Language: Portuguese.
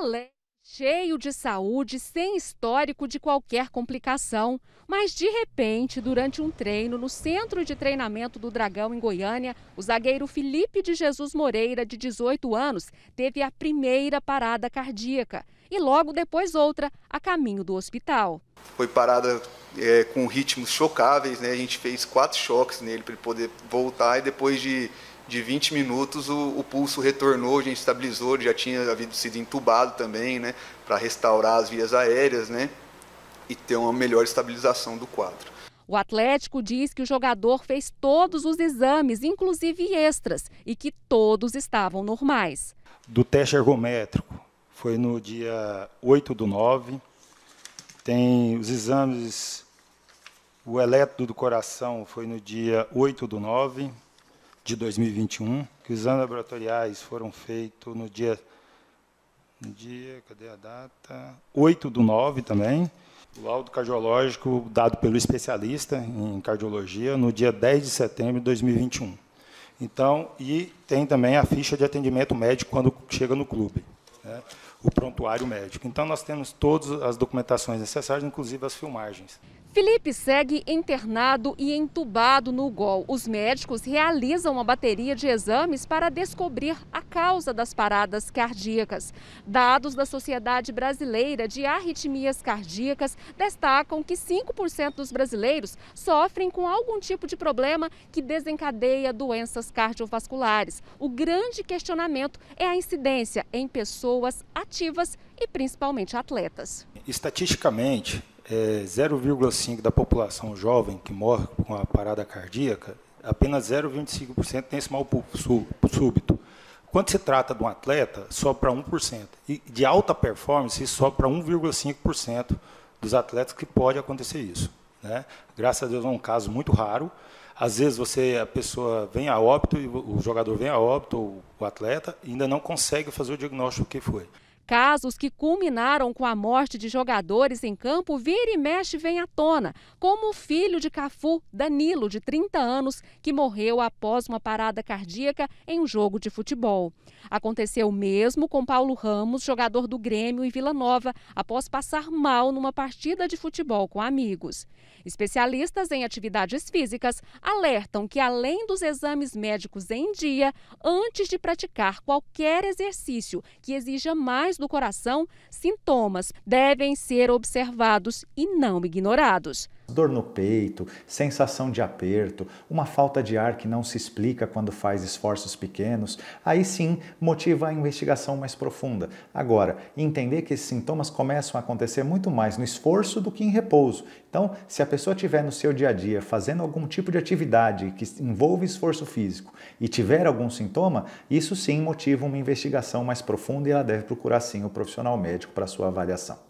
alegre, cheio de saúde, sem histórico de qualquer complicação. Mas de repente, durante um treino no centro de treinamento do Dragão em Goiânia, o zagueiro Felipe de Jesus Moreira, de 18 anos, teve a primeira parada cardíaca e logo depois outra a caminho do hospital foi parada é, com ritmos chocáveis, né? A gente fez quatro choques nele para ele poder voltar e depois de, de 20 minutos o, o pulso retornou, a gente estabilizou, ele já tinha havido sido entubado também, né? Para restaurar as vias aéreas, né? E ter uma melhor estabilização do quadro. O Atlético diz que o jogador fez todos os exames, inclusive extras, e que todos estavam normais. Do teste ergométrico, foi no dia 8 do 9, tem os exames, o eletro do coração foi no dia 8 do 9 de 2021, que os exames laboratoriais foram feitos no dia, no dia, cadê a data? 8 do 9 também. O laudo cardiológico dado pelo especialista em cardiologia no dia 10 de setembro de 2021. Então, e tem também a ficha de atendimento médico quando chega no clube né, o prontuário médico. Então nós temos todas as documentações necessárias, inclusive as filmagens. Felipe segue internado e entubado no Gol. Os médicos realizam uma bateria de exames para descobrir a causa das paradas cardíacas. Dados da Sociedade Brasileira de Arritmias Cardíacas destacam que 5% dos brasileiros sofrem com algum tipo de problema que desencadeia doenças cardiovasculares. O grande questionamento é a incidência em pessoas ativas e principalmente atletas. Estatisticamente, é 0,5% da população jovem que morre com a parada cardíaca, apenas 0,25% tem esse mal súbito. Quando se trata de um atleta, só para 1%. E de alta performance, só para 1,5% dos atletas que pode acontecer isso. Né? Graças a Deus é um caso muito raro. Às vezes você, a pessoa vem a óbito, o jogador vem a óbito, o atleta, e ainda não consegue fazer o diagnóstico que foi. Casos que culminaram com a morte de jogadores em campo vira e mexe vem à tona, como o filho de Cafu, Danilo, de 30 anos, que morreu após uma parada cardíaca em um jogo de futebol. Aconteceu o mesmo com Paulo Ramos, jogador do Grêmio em Vila Nova, após passar mal numa partida de futebol com amigos. Especialistas em atividades físicas alertam que, além dos exames médicos em dia, antes de praticar qualquer exercício que exija mais do coração, sintomas devem ser observados e não ignorados dor no peito, sensação de aperto, uma falta de ar que não se explica quando faz esforços pequenos, aí sim motiva a investigação mais profunda. Agora, entender que esses sintomas começam a acontecer muito mais no esforço do que em repouso. Então, se a pessoa tiver no seu dia a dia fazendo algum tipo de atividade que envolve esforço físico e tiver algum sintoma, isso sim motiva uma investigação mais profunda e ela deve procurar sim o profissional médico para sua avaliação.